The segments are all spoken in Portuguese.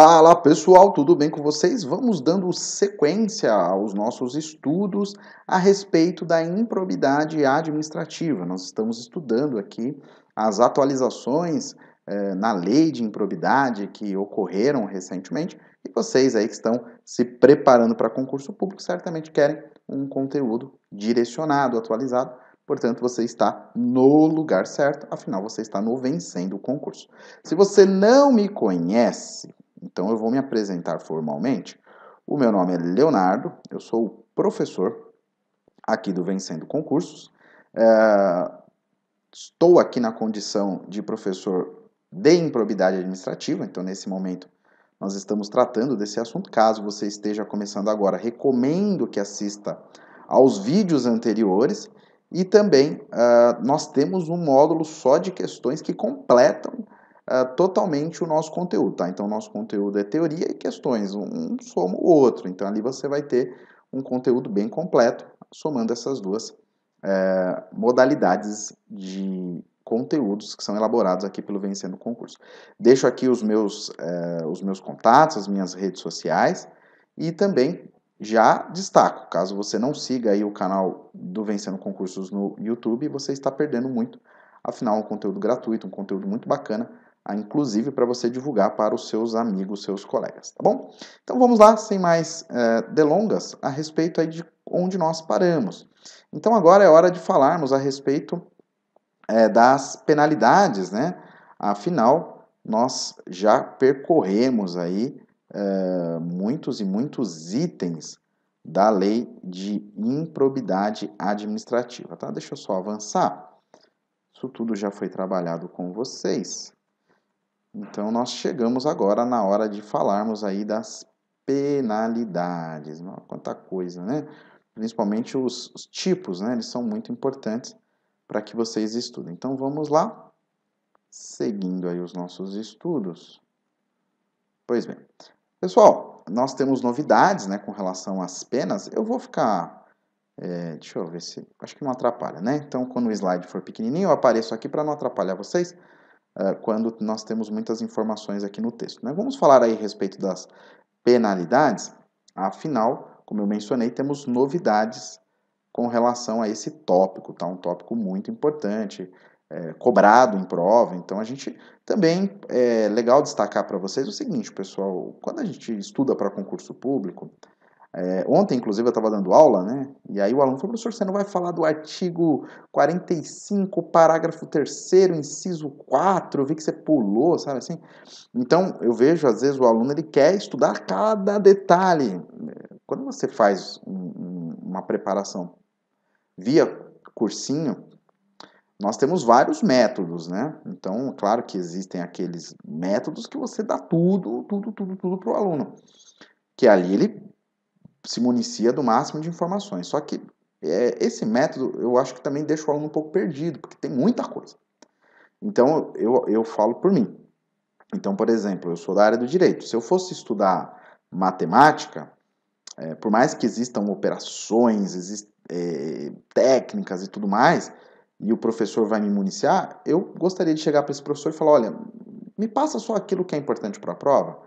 Fala pessoal, tudo bem com vocês? Vamos dando sequência aos nossos estudos a respeito da improbidade administrativa. Nós estamos estudando aqui as atualizações eh, na lei de improbidade que ocorreram recentemente e vocês aí que estão se preparando para concurso público certamente querem um conteúdo direcionado, atualizado Portanto, você está no lugar certo, afinal, você está no vencendo o concurso. Se você não me conhece, então eu vou me apresentar formalmente. O meu nome é Leonardo, eu sou professor aqui do Vencendo Concursos. É, estou aqui na condição de professor de improbidade administrativa, então nesse momento nós estamos tratando desse assunto. Caso você esteja começando agora, recomendo que assista aos vídeos anteriores e também uh, nós temos um módulo só de questões que completam é, totalmente o nosso conteúdo, tá? Então, nosso conteúdo é teoria e questões, um soma o outro. Então, ali você vai ter um conteúdo bem completo, somando essas duas é, modalidades de conteúdos que são elaborados aqui pelo Vencendo o Concurso. Deixo aqui os meus, é, os meus contatos, as minhas redes sociais e também já destaco, caso você não siga aí o canal do Vencendo Concursos no YouTube, você está perdendo muito. Afinal, é um conteúdo gratuito, um conteúdo muito bacana ah, inclusive para você divulgar para os seus amigos, seus colegas, tá bom? Então vamos lá, sem mais eh, delongas, a respeito aí de onde nós paramos. Então agora é hora de falarmos a respeito eh, das penalidades, né? Afinal, nós já percorremos aí eh, muitos e muitos itens da lei de improbidade administrativa, tá? Deixa eu só avançar. Isso tudo já foi trabalhado com vocês. Então nós chegamos agora na hora de falarmos aí das penalidades. Quanta coisa, né? Principalmente os, os tipos, né? Eles são muito importantes para que vocês estudem. Então vamos lá, seguindo aí os nossos estudos. Pois bem, pessoal, nós temos novidades, né, com relação às penas. Eu vou ficar é, deixa eu ver se. Acho que não atrapalha, né? Então, quando o slide for pequenininho, eu apareço aqui para não atrapalhar vocês. Eh, quando nós temos muitas informações aqui no texto. Né? Vamos falar aí a respeito das penalidades. Afinal, como eu mencionei, temos novidades com relação a esse tópico, tá? Um tópico muito importante, é, cobrado em prova. Então, a gente também é legal destacar para vocês o seguinte, pessoal: quando a gente estuda para concurso público, é, ontem, inclusive, eu estava dando aula, né? E aí o aluno falou, professor, você não vai falar do artigo 45, parágrafo 3 inciso 4, eu vi que você pulou, sabe assim? Então, eu vejo, às vezes, o aluno, ele quer estudar cada detalhe. Quando você faz um, uma preparação via cursinho, nós temos vários métodos, né? Então, claro que existem aqueles métodos que você dá tudo, tudo, tudo, tudo para o aluno. Que ali ele se municia do máximo de informações. Só que é, esse método eu acho que também deixa o aluno um pouco perdido, porque tem muita coisa. Então eu, eu falo por mim. Então, por exemplo, eu sou da área do direito. Se eu fosse estudar matemática, é, por mais que existam operações, exist, é, técnicas e tudo mais, e o professor vai me municiar, eu gostaria de chegar para esse professor e falar: olha, me passa só aquilo que é importante para a prova.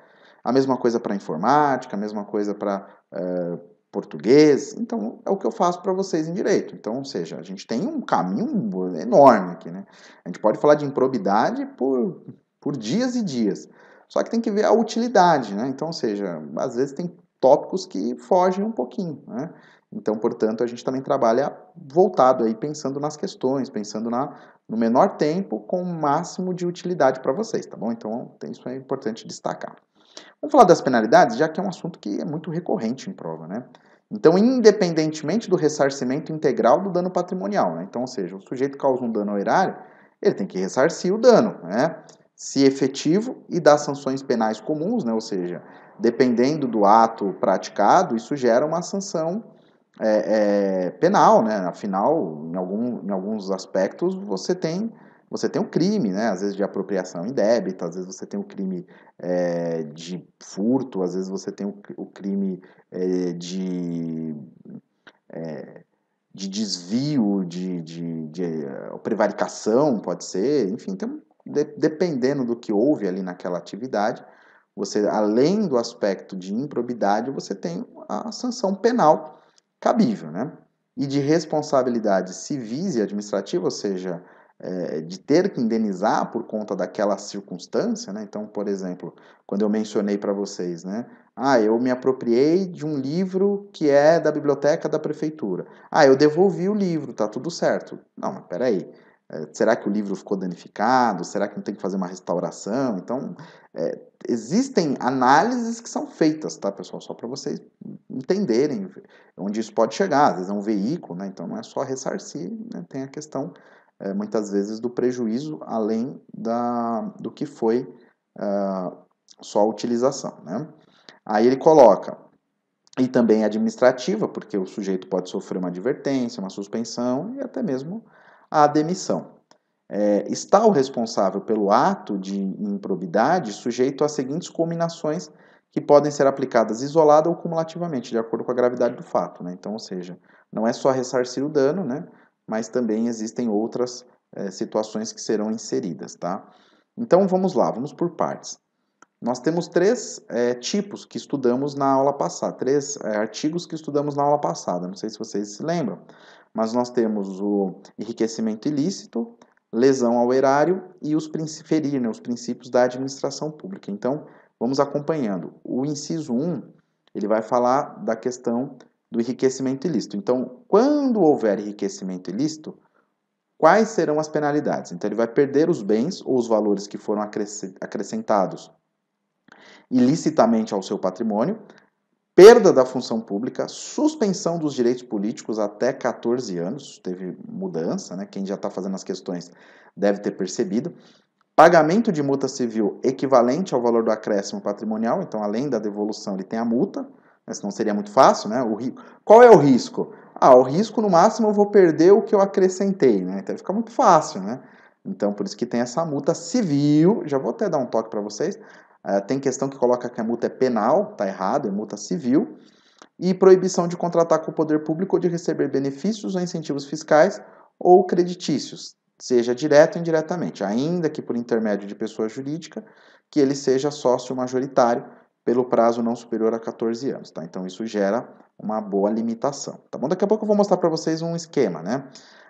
A mesma coisa para informática, a mesma coisa para é, português. Então, é o que eu faço para vocês em direito. Então, ou seja, a gente tem um caminho enorme aqui, né? A gente pode falar de improbidade por, por dias e dias. Só que tem que ver a utilidade, né? Então, ou seja, às vezes tem tópicos que fogem um pouquinho, né? Então, portanto, a gente também trabalha voltado aí, pensando nas questões, pensando na, no menor tempo com o máximo de utilidade para vocês, tá bom? Então, isso é importante destacar. Vamos falar das penalidades, já que é um assunto que é muito recorrente em prova, né? Então, independentemente do ressarcimento integral do dano patrimonial, né? Então, ou seja, o sujeito causa um dano ao erário, ele tem que ressarcir o dano, né? Se efetivo e das sanções penais comuns, né? Ou seja, dependendo do ato praticado, isso gera uma sanção é, é, penal, né? Afinal, em, algum, em alguns aspectos, você tem você tem um crime, né? Às vezes de apropriação débito, às vezes você tem o um crime é, de furto, às vezes você tem o, crime é, de, é, de desvio, de, de, de, prevaricação, pode ser, enfim, então, de, dependendo do que houve ali naquela atividade, você, além do aspecto de improbidade, você tem a sanção penal cabível, né? E de responsabilidades civis e administrativas, ou seja, é, de ter que indenizar por conta daquela circunstância, né? Então, por exemplo, quando eu mencionei para vocês, né? Ah, eu me apropriei de um livro que é da biblioteca da prefeitura. Ah, eu devolvi o livro, tá tudo certo. Não, mas peraí. Eh, será que o livro ficou danificado? Será que não tem que fazer uma restauração? Então, é, existem análises que são feitas, tá, pessoal? Só para vocês entenderem onde isso pode chegar. Às vezes é um veículo, né? Então não é só ressarcir, né? tem a questão é, muitas vezes, do prejuízo além da, do que foi é, só a utilização. Né? Aí ele coloca, e também é administrativa, porque o sujeito pode sofrer uma advertência, uma suspensão e até mesmo a demissão. É, está o responsável pelo ato de improbidade sujeito às seguintes combinações que podem ser aplicadas isolada ou cumulativamente, de acordo com a gravidade do fato. Né? Então, ou seja, não é só ressarcir o dano, né? mas também existem outras é, situações que serão inseridas, tá? Então vamos lá, vamos por partes. Nós temos três é, tipos que estudamos na aula passada, três é, artigos que estudamos na aula passada, não sei se vocês se lembram, mas nós temos o enriquecimento ilícito, lesão ao erário e os, ferir, né, os princípios da administração pública. Então, vamos acompanhando. O inciso 1, ele vai falar da questão do enriquecimento ilícito. Então, quando houver enriquecimento ilícito, quais serão as penalidades? Então, ele vai perder os bens ou os valores que foram acrescentados ilicitamente ao seu patrimônio, perda da função pública, suspensão dos direitos políticos até 14 anos, teve mudança, né? quem já está fazendo as questões deve ter percebido, pagamento de multa civil equivalente ao valor do acréscimo patrimonial, então além da devolução ele tem a multa, né? Senão seria muito fácil, né? O ri... Qual é o risco? Ah, o risco no máximo eu vou perder o que eu acrescentei, né? Então fica muito fácil, né? Então por isso que tem essa multa civil. Já vou até dar um toque para vocês. É, tem questão que coloca que a multa é penal, tá errado, é multa civil. E proibição de contratar com o poder público ou de receber benefícios ou incentivos fiscais ou creditícios, seja direto ou indiretamente, ainda que por intermédio de pessoa jurídica, que ele seja sócio majoritário pelo prazo não superior a 14 anos, tá? Então isso gera uma boa limitação, tá bom? Daqui a pouco eu vou mostrar para vocês um esquema, né?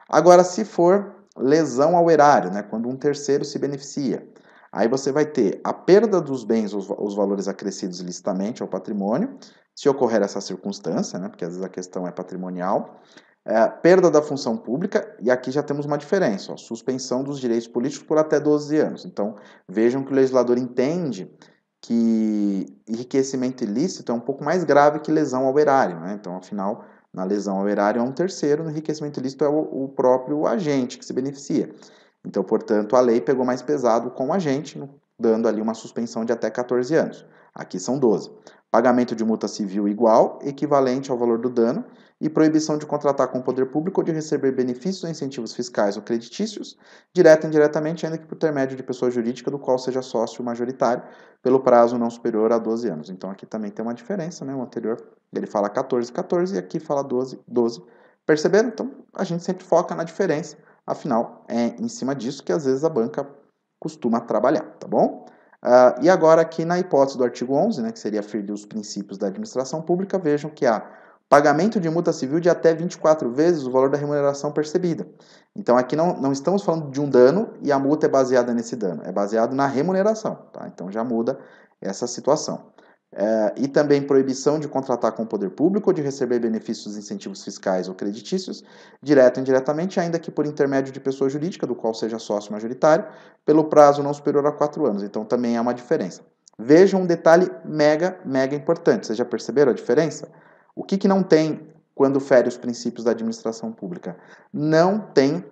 Agora, se for lesão ao erário, né, quando um terceiro se beneficia, aí você vai ter a perda dos bens, os, os valores acrescidos licitamente ao patrimônio, se ocorrer essa circunstância, né, porque às vezes a questão é patrimonial, é, perda da função pública, e aqui já temos uma diferença, ó, suspensão dos direitos políticos por até 12 anos. Então, vejam que o legislador entende que enriquecimento ilícito é um pouco mais grave que lesão ao erário. Né? Então, afinal, na lesão ao erário é um terceiro, no enriquecimento ilícito é o, o próprio agente que se beneficia. Então, portanto, a lei pegou mais pesado com o agente, dando ali uma suspensão de até 14 anos. Aqui são 12. Pagamento de multa civil igual, equivalente ao valor do dano, e proibição de contratar com o poder público ou de receber benefícios ou incentivos fiscais ou creditícios, direta e indiretamente, ainda que por intermédio de pessoa jurídica do qual seja sócio majoritário, pelo prazo não superior a 12 anos. Então aqui também tem uma diferença, né? O anterior ele fala 14, 14 e aqui fala 12, 12. Perceberam? Então a gente sempre foca na diferença, afinal é em cima disso que às vezes a banca costuma trabalhar, tá bom? Uh, e agora aqui na hipótese do artigo 11, né, que seria ferir os princípios da administração pública, vejam que há Pagamento de multa civil de até 24 vezes o valor da remuneração percebida. Então, aqui não, não estamos falando de um dano e a multa é baseada nesse dano, é baseado na remuneração. Tá? Então, já muda essa situação. É, e também proibição de contratar com o poder público ou de receber benefícios, incentivos fiscais ou creditícios, direto ou indiretamente, ainda que por intermédio de pessoa jurídica, do qual seja sócio majoritário, pelo prazo não superior a quatro anos. Então também há uma diferença. Vejam um detalhe mega, mega importante. Vocês já perceberam a diferença? O que, que não tem quando fere os princípios da administração pública? Não tem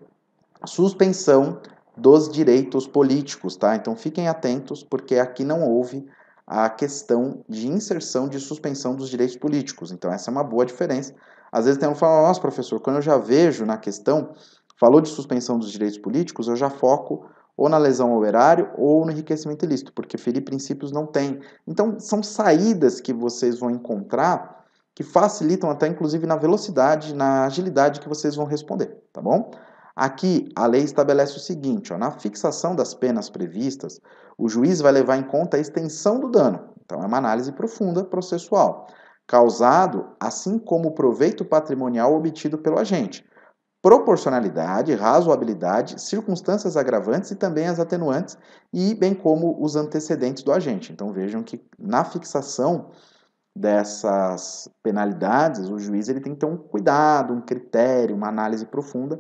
suspensão dos direitos políticos, tá? Então fiquem atentos, porque aqui não houve a questão de inserção de suspensão dos direitos políticos. Então essa é uma boa diferença. Às vezes tem um que fala, nossa, professor, quando eu já vejo na questão, falou de suspensão dos direitos políticos, eu já foco ou na lesão ao erário ou no enriquecimento ilícito, porque ferir princípios não tem. Então são saídas que vocês vão encontrar que facilitam até inclusive na velocidade, na agilidade que vocês vão responder, tá bom? Aqui a lei estabelece o seguinte: ó, na fixação das penas previstas, o juiz vai levar em conta a extensão do dano. Então é uma análise profunda processual causado, assim como o proveito patrimonial obtido pelo agente, proporcionalidade, razoabilidade, circunstâncias agravantes e também as atenuantes, e bem como os antecedentes do agente. Então vejam que na fixação dessas penalidades, o juiz ele tem que ter um cuidado, um critério, uma análise profunda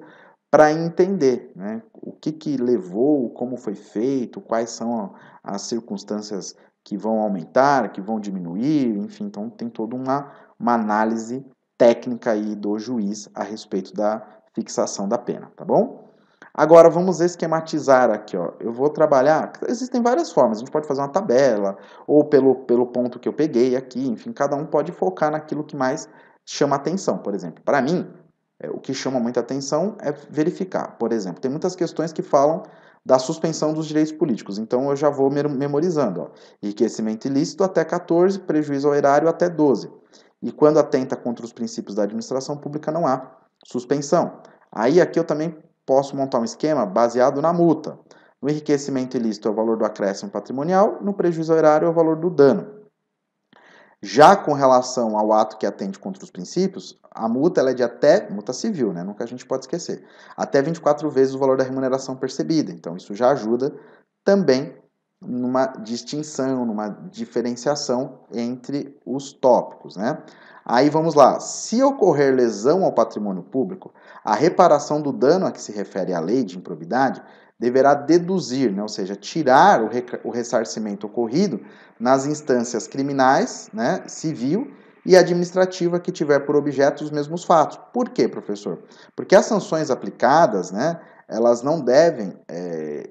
para entender né, o que, que levou, como foi feito, quais são as circunstâncias que vão aumentar, que vão diminuir, enfim, então tem toda uma, uma análise técnica aí do juiz a respeito da fixação da pena, tá bom? Agora vamos esquematizar aqui, ó. Eu vou trabalhar, existem várias formas. A gente pode fazer uma tabela ou pelo pelo ponto que eu peguei aqui, enfim, cada um pode focar naquilo que mais chama atenção, por exemplo. Para mim, é, o que chama muita atenção é verificar. Por exemplo, tem muitas questões que falam da suspensão dos direitos políticos. Então eu já vou memorizando. Ó. Enriquecimento ilícito até 14, prejuízo ao erário até 12. E quando atenta contra os princípios da administração pública, não há suspensão. Aí aqui eu também posso montar um esquema baseado na multa. No enriquecimento ilícito é o valor do acréscimo patrimonial, no prejuízo horário é o valor do dano. Já com relação ao ato que atende contra os princípios, a multa é de até, multa civil, né? Nunca a gente pode esquecer, até 24 vezes o valor da remuneração percebida. Então, isso já ajuda também numa distinção, numa diferenciação entre os tópicos, né? Aí vamos lá. Se ocorrer lesão ao patrimônio público, a reparação do dano a que se refere a lei de improbidade deverá deduzir, né, ou seja, tirar o, ressarcimento ocorrido nas instâncias criminais, né, civil e administrativa que tiver por objeto os mesmos fatos. Por quê, professor? Porque as sanções aplicadas, né, elas não devem é,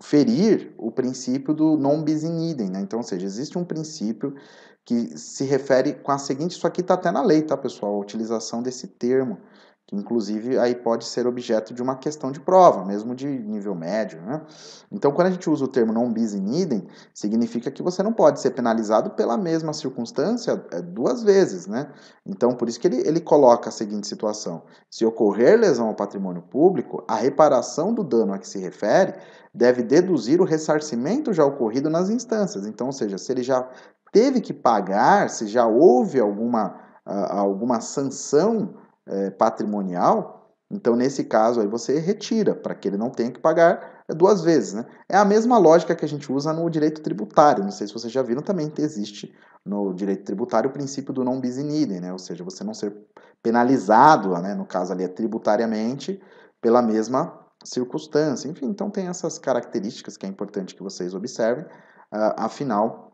ferir o princípio do non bis in idem, né? Então, ou seja, existe um princípio que se refere com a seguinte, isso aqui está até na lei, tá, pessoal? A utilização desse termo, que inclusive aí pode ser objeto de uma questão de prova, mesmo de nível médio, né? Então, quando a gente usa o termo non bis in idem, significa que você não pode ser penalizado pela mesma circunstância é, duas vezes, né? Então, por isso que ele, ele coloca a seguinte situação: se ocorrer lesão ao patrimônio público, a reparação do dano a que se refere deve deduzir o ressarcimento já ocorrido nas instâncias. Então, ou seja, se ele já teve que pagar, se já houve alguma, ah, alguma sanção eh, patrimonial, então nesse caso aí você retira para que ele não tenha que pagar eh, duas vezes. Né? É a mesma lógica que a gente usa no direito tributário. Não sei se vocês já viram, também existe no direito tributário o princípio do non bis in idem, né? ou seja, você não ser penalizado, né? no caso ali é tributariamente, pela mesma circunstância. Enfim, então tem essas características que é importante que vocês observem. Ah, afinal,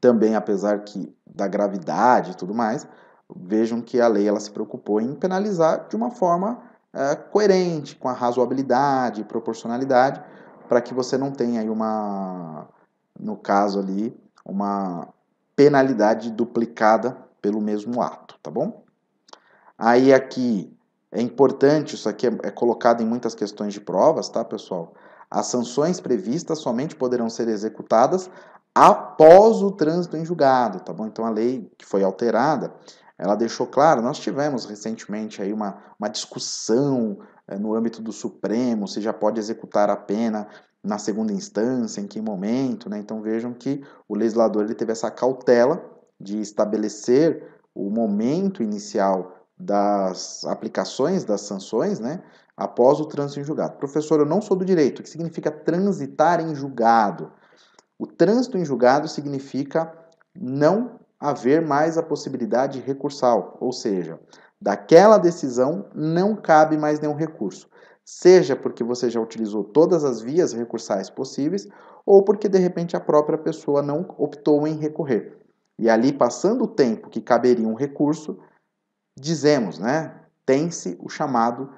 também, apesar que da gravidade e tudo mais, vejam que a lei ela se preocupou em penalizar de uma forma é, coerente, com a razoabilidade, proporcionalidade, para que você não tenha aí uma, no caso ali, uma penalidade duplicada pelo mesmo ato, tá bom? Aí aqui é importante, isso aqui é, é colocado em muitas questões de provas, tá, pessoal? As sanções previstas somente poderão ser executadas após o trânsito em julgado, tá bom? Então a lei que foi alterada, ela deixou claro, nós tivemos recentemente aí uma, uma discussão é, no âmbito do Supremo, se já pode executar a pena na segunda instância, em que momento, né? Então vejam que o legislador ele teve essa cautela de estabelecer o momento inicial das aplicações das sanções, né? após o trânsito em julgado. Professor, eu não sou do direito. O que significa transitar em julgado? O trânsito em julgado significa não haver mais a possibilidade recursal, ou seja, daquela decisão não cabe mais nenhum recurso. Seja porque você já utilizou todas as vias recursais possíveis, ou porque de repente a própria pessoa não optou em recorrer. E ali, passando o tempo que caberia um recurso, dizemos, né? Tem-se o chamado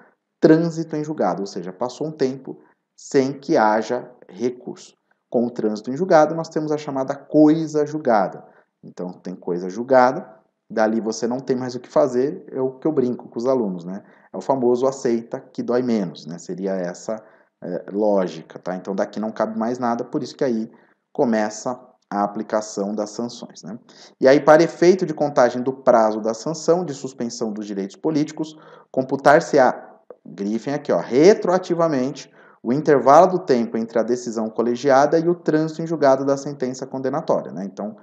trânsito em julgado, ou seja, passou um tempo sem que haja recurso. Com o trânsito em julgado, nós temos a chamada coisa julgada. Então, tem coisa julgada, dali você não tem mais o que fazer, é o que eu brinco com os alunos, né? É o famoso aceita que dói menos, né? Seria essa é, lógica, tá? Então, daqui não cabe mais nada, por isso que aí começa a aplicação das sanções. Né? E aí, para efeito de contagem do prazo da sanção de suspensão dos direitos políticos, computar-se-á grifem aqui, ó, retroativamente o intervalo do tempo entre a decisão colegiada e o trânsito em julgado da sentença condenatória. Né? Então,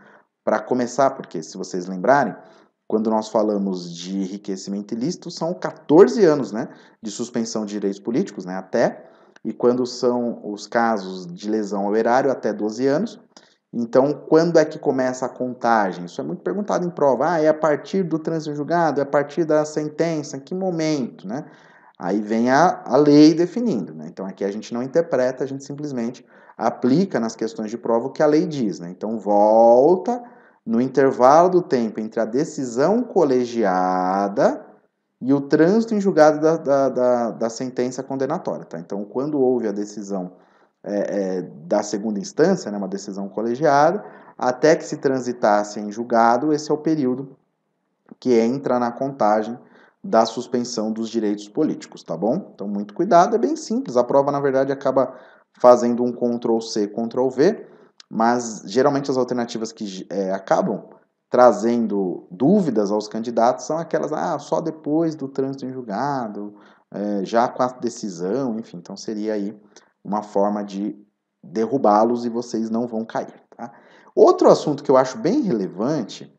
para começar, porque se vocês lembrarem, quando nós falamos de enriquecimento ilícito, são 14 anos né, de suspensão de direitos políticos, né, até, e quando são os casos de lesão ao erário, até 12 anos. Então, quando é que começa a contagem? Isso é muito perguntado em prova. Ah, é a partir do trânsito em julgado? É a partir da sentença? Em que momento? Né? Aí vem a, a lei definindo. Né? Então aqui a gente não interpreta, a gente simplesmente aplica nas questões de prova o que a lei diz. Né? Então volta no intervalo do tempo entre a decisão colegiada e o trânsito em julgado da, da, da, da sentença condenatória. Tá? Então quando houve a decisão é, é, da segunda instância, né, uma decisão colegiada, até que se transitasse em julgado, esse é o período que entra na contagem da suspensão dos direitos políticos, tá bom? Então, muito cuidado, é bem simples. A prova, na verdade, acaba fazendo um Ctrl C, Ctrl V, mas geralmente as alternativas que é, acabam trazendo dúvidas aos candidatos são aquelas, ah, só depois do trânsito em julgado, é, já com a decisão, enfim. Então, seria aí uma forma de derrubá-los e vocês não vão cair, tá? Outro assunto que eu acho bem relevante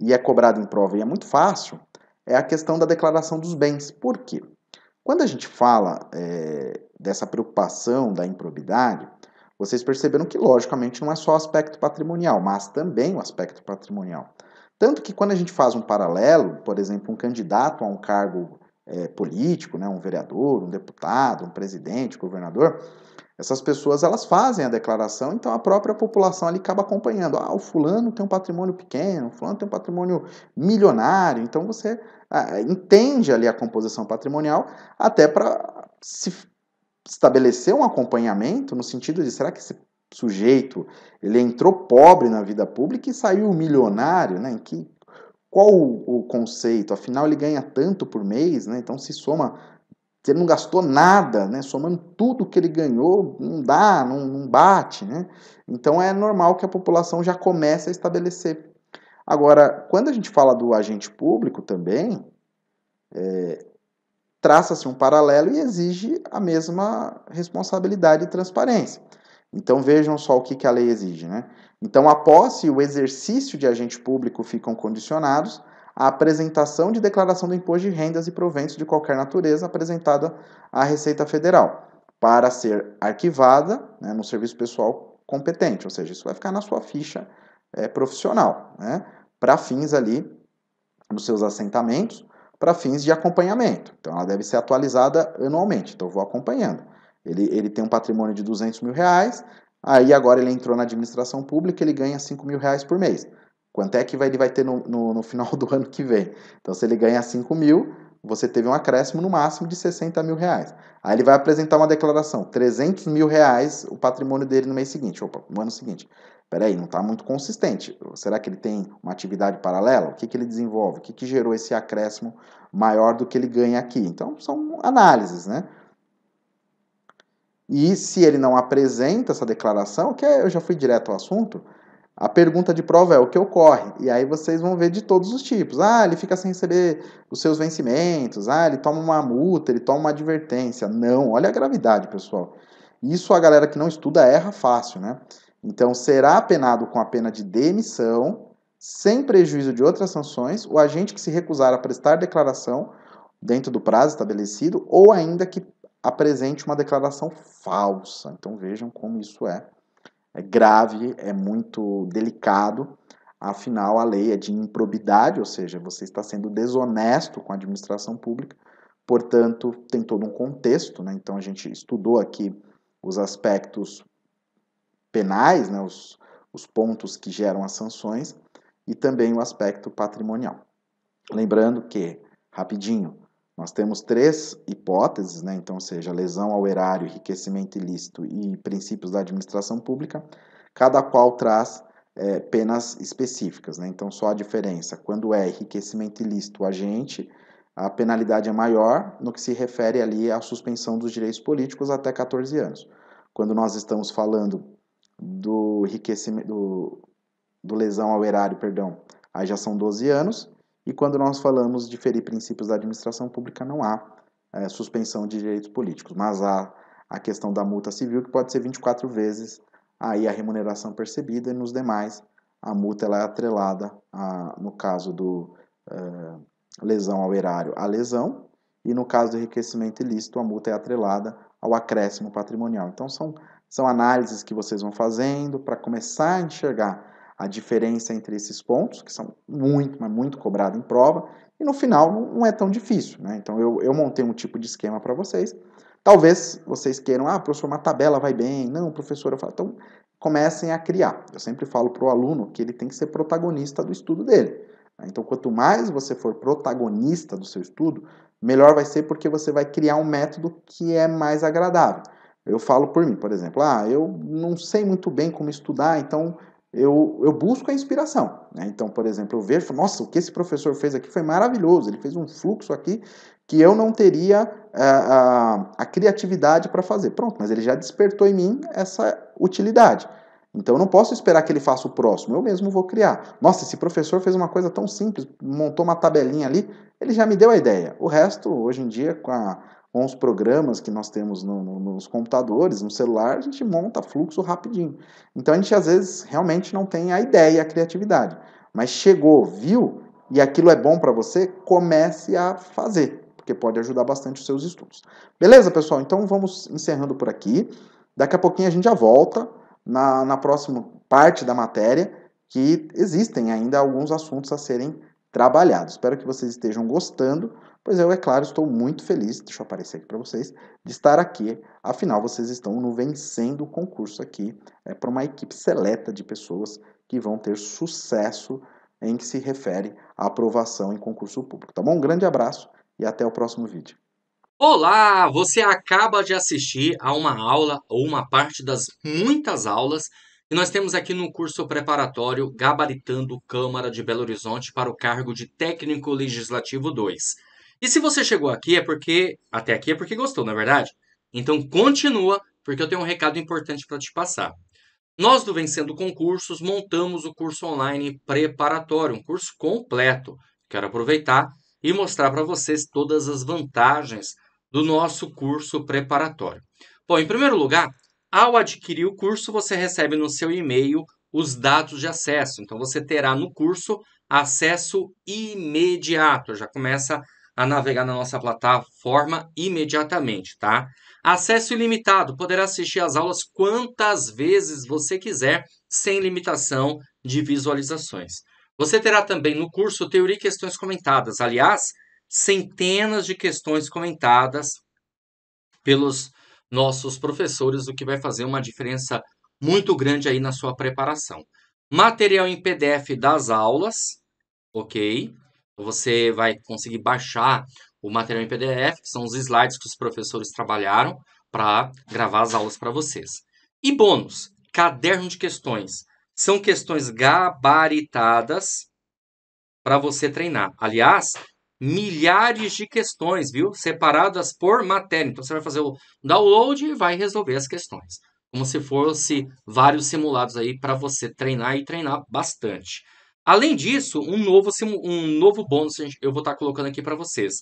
e é cobrado em prova e é muito fácil é a questão da declaração dos bens. Por quê? Quando a gente fala é, dessa preocupação da improbidade, vocês perceberam que, logicamente, não é só o aspecto patrimonial, mas também o aspecto patrimonial. Tanto que, quando a gente faz um paralelo, por exemplo, um candidato a um cargo é, político, né, um vereador, um deputado, um presidente, governador, essas pessoas elas fazem a declaração, então a própria população ali acaba acompanhando. Ah, o fulano tem um patrimônio pequeno, o fulano tem um patrimônio milionário. Então você ah, entende ali a composição patrimonial até para se estabelecer um acompanhamento no sentido de será que esse sujeito ele entrou pobre na vida pública e saiu milionário, né? Em que qual o, conceito? Afinal, ele ganha tanto por mês, né? Então se soma que ele não gastou nada, né? somando tudo que ele ganhou, não dá, não, não bate. Né? Então é normal que a população já comece a estabelecer. Agora, quando a gente fala do agente público também, é, traça-se um paralelo e exige a mesma responsabilidade e transparência. Então vejam só o que, que a lei exige. Né? Então a posse e o exercício de agente público ficam condicionados a apresentação de declaração do imposto de rendas e proventos de qualquer natureza apresentada à Receita Federal, para ser arquivada né, no serviço pessoal competente, ou seja, isso vai ficar na sua ficha é, profissional, né, para fins ali nos seus assentamentos, para fins de acompanhamento. Então, ela deve ser atualizada anualmente. Então, eu vou acompanhando. Ele, ele tem um patrimônio de 200 mil reais, aí agora ele entrou na administração pública, ele ganha 5 mil reais por mês. Quanto é que vai, ele vai ter no, no, no, final do ano que vem? Então, se ele ganhar 5 mil, você teve um acréscimo no máximo de 60 mil reais. Aí ele vai apresentar uma declaração, 300 mil reais o patrimônio dele no mês seguinte, opa, no ano seguinte. Peraí, não está muito consistente. Será que ele tem uma atividade paralela? O que, que ele desenvolve? O que, que gerou esse acréscimo maior do que ele ganha aqui? Então, são análises, né? E se ele não apresenta essa declaração, que é, eu já fui direto ao assunto, a pergunta de prova é o que ocorre. E aí vocês vão ver de todos os tipos. Ah, ele fica sem receber os seus vencimentos. Ah, ele toma uma multa, ele toma uma advertência. Não, olha a gravidade, pessoal. Isso a galera que não estuda erra fácil, né? Então, será penado com a pena de demissão, sem prejuízo de outras sanções, o agente que se recusar a prestar declaração dentro do prazo estabelecido, ou ainda que apresente uma declaração falsa. Então, vejam como isso é é grave, é muito delicado. Afinal, a lei é de improbidade, ou seja, você está sendo desonesto com a administração pública. Portanto, tem todo um contexto. Né? Então, a gente estudou aqui os aspectos penais, né? os, os pontos que geram as sanções e também o aspecto patrimonial. Lembrando que, rapidinho, nós temos três hipóteses, né? então, seja lesão ao erário, enriquecimento ilícito e princípios da administração pública, cada qual traz é, penas específicas. Né? Então, só a diferença, quando é enriquecimento ilícito agente, a penalidade é maior no que se refere ali à suspensão dos direitos políticos até 14 anos. Quando nós estamos falando do enriquecimento, do, do lesão ao erário, perdão, aí já são 12 anos, e quando nós falamos de ferir princípios da administração pública, não há é, suspensão de direitos políticos, mas há a questão da multa civil, que pode ser 24 vezes aí a remuneração percebida, e nos demais a multa ela é atrelada, a, no caso do é, lesão ao erário, à lesão, e no caso do enriquecimento ilícito, a multa é atrelada ao acréscimo patrimonial. Então, são, são análises que vocês vão fazendo para começar a enxergar a diferença entre esses pontos, que são muito, mas muito cobrado em prova, e no final não é tão difícil. Né? Então eu, eu montei um tipo de esquema para vocês. Talvez vocês queiram, ah, professor, uma tabela vai bem. Não, professor, eu falo. Então comecem a criar. Eu sempre falo para o aluno que ele tem que ser protagonista do estudo dele. Né? Então, quanto mais você for protagonista do seu estudo, melhor vai ser porque você vai criar um método que é mais agradável. Eu falo por mim, por exemplo, ah, eu não sei muito bem como estudar, então eu, eu busco a inspiração. Né? Então, por exemplo, eu vejo, nossa, o que esse professor fez aqui foi maravilhoso, ele fez um fluxo aqui que eu não teria a, eh, a, a criatividade para fazer. Pronto, mas ele já despertou em mim essa utilidade. Então eu não posso esperar que ele faça o próximo, eu mesmo vou criar. Nossa, esse professor fez uma coisa tão simples, montou uma tabelinha ali, ele já me deu a ideia. O resto, hoje em dia, com a com os programas que nós temos no, no, nos computadores, no celular, a gente monta fluxo rapidinho. Então a gente às vezes realmente não tem a ideia, a criatividade. Mas chegou, viu e aquilo é bom para você, comece a fazer, porque pode ajudar bastante os seus estudos. Beleza, pessoal? Então vamos encerrando por aqui. Daqui a pouquinho a gente já volta na, na próxima parte da matéria, que existem ainda alguns assuntos a serem trabalhados. Espero que vocês estejam gostando. Pois é, eu, é claro, estou muito feliz, deixa eu aparecer aqui para vocês, de estar aqui. Afinal, vocês estão no Vencendo o Concurso aqui, é, para uma equipe seleta de pessoas que vão ter sucesso em que se refere à aprovação em concurso público. Tá bom? Um grande abraço e até o próximo vídeo. Olá! Você acaba de assistir a uma aula ou uma parte das muitas aulas que nós temos aqui no curso preparatório Gabaritando Câmara de Belo Horizonte para o cargo de Técnico Legislativo 2. E se você chegou aqui é porque até aqui é porque gostou, na é verdade? Então continua, porque eu tenho um recado importante para te passar. Nós do Vencendo Concursos montamos o curso online preparatório, um curso completo. Quero aproveitar e mostrar para vocês todas as vantagens do nosso curso preparatório. Bom, em primeiro lugar, ao adquirir o curso, você recebe no seu e-mail os dados de acesso. Então você terá no curso acesso imediato, já começa a navegar na nossa plataforma imediatamente, tá? Acesso ilimitado, poderá assistir às aulas quantas vezes você quiser, sem limitação de visualizações. Você terá também no curso Teoria e Questões Comentadas, aliás, centenas de questões comentadas pelos nossos professores, o que vai fazer uma diferença muito grande aí na sua preparação. Material em PDF das aulas, ok? Você vai conseguir baixar o material em PDF, que são os slides que os professores trabalharam para gravar as aulas para vocês. E bônus, caderno de questões. São questões gabaritadas para você treinar. Aliás, milhares de questões, viu? Separadas por matéria. Então você vai fazer o download e vai resolver as questões. Como se fosse vários simulados aí para você treinar e treinar bastante. Além disso, um novo, um novo bônus eu vou estar tá colocando aqui para vocês.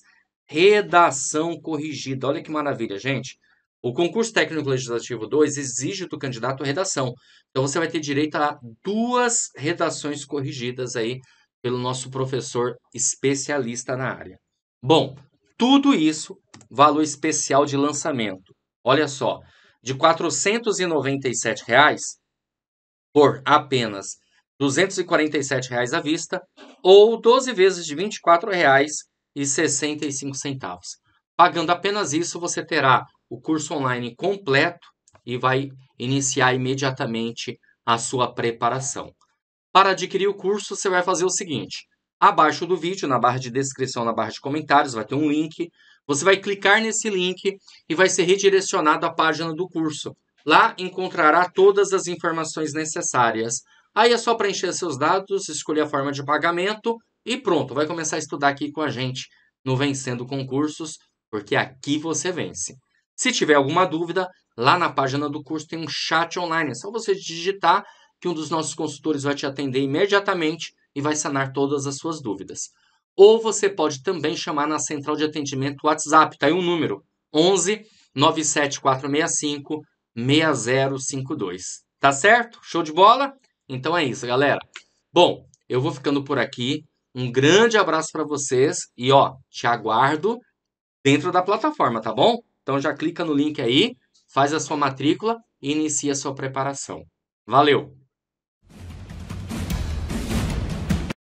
Redação corrigida. Olha que maravilha, gente. O concurso técnico legislativo 2 exige do candidato redação. Então você vai ter direito a duas redações corrigidas aí pelo nosso professor especialista na área. Bom, tudo isso, valor especial de lançamento. Olha só, de R$ 497 reais, por apenas 247 reais à vista ou 12 vezes de R$ 24,65. Pagando apenas isso, você terá o curso online completo e vai iniciar imediatamente a sua preparação. Para adquirir o curso, você vai fazer o seguinte: abaixo do vídeo, na barra de descrição, na barra de comentários, vai ter um link. Você vai clicar nesse link e vai ser redirecionado à página do curso. Lá encontrará todas as informações necessárias Aí é só preencher seus dados, escolher a forma de pagamento e pronto, vai começar a estudar aqui com a gente no Vencendo Concursos, porque aqui você vence. Se tiver alguma dúvida, lá na página do curso tem um chat online, é só você digitar que um dos nossos consultores vai te atender imediatamente e vai sanar todas as suas dúvidas. Ou você pode também chamar na central de atendimento WhatsApp, tá aí um número, 11 97465 6052. Tá certo? Show de bola? Então é isso, galera. Bom, eu vou ficando por aqui. Um grande abraço para vocês e ó, te aguardo dentro da plataforma, tá bom? Então já clica no link aí, faz a sua matrícula e inicia a sua preparação. Valeu!